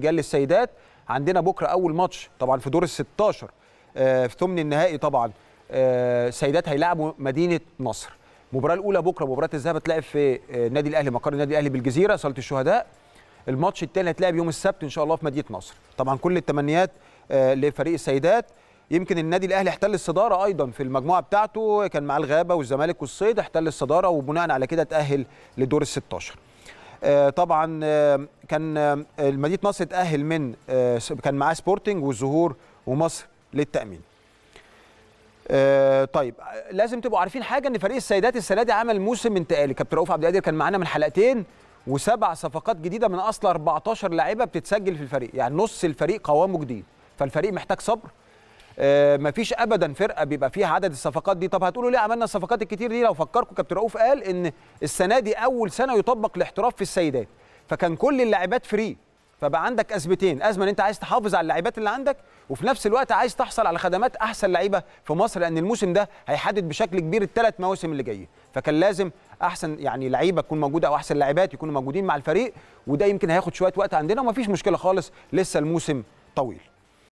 رجال للسيدات عندنا بكره اول ماتش طبعا في دور ال 16 آه، في ثمن النهائي طبعا السيدات آه، هيلاعبوا مدينه نصر المباراه الاولى بكره مباراه الذهاب هتلاعب في النادي آه، الاهلي مقر النادي الاهلي بالجزيره صاله الشهداء الماتش الثاني هتلاعب يوم السبت ان شاء الله في مدينه نصر طبعا كل التمنيات لفريق السيدات يمكن النادي الاهلي احتل الصداره ايضا في المجموعه بتاعته كان معاه الغابه والزمالك والصيد احتل الصداره وبناء على كده تاهل لدور ال 16 آه، طبعا آه، كان آه، مدينه نصر اتاهل من كان معاه سبورتنج والزهور ومصر للتامين طيب لازم تبقوا عارفين حاجه ان فريق السيدات السنه دي عمل موسم انتقالي كابتن رؤوف عبد القادر كان معانا من حلقتين وسبع صفقات جديده من اصل 14 لاعيبه بتتسجل في الفريق يعني نص الفريق قوامه جديد فالفريق محتاج صبر آه، ما فيش ابدا فرقه بيبقى فيها عدد الصفقات دي طب هتقولوا ليه عملنا الصفقات الكتير دي لو فكركم كابتن رؤوف قال ان السنه دي اول سنه يطبق الاحتراف في السيدات فكان كل اللاعبات فري فبقى عندك ازمتين ازمه ان انت عايز تحافظ على اللاعبات اللي عندك وفي نفس الوقت عايز تحصل على خدمات احسن لعيبه في مصر لان الموسم ده هيحدد بشكل كبير الثلاث مواسم اللي جايه فكان لازم احسن يعني لعيبه تكون موجوده او احسن لاعبات يكونوا موجودين مع الفريق وده يمكن هياخد شويه وقت عندنا ومفيش مشكله خالص لسه الموسم طويل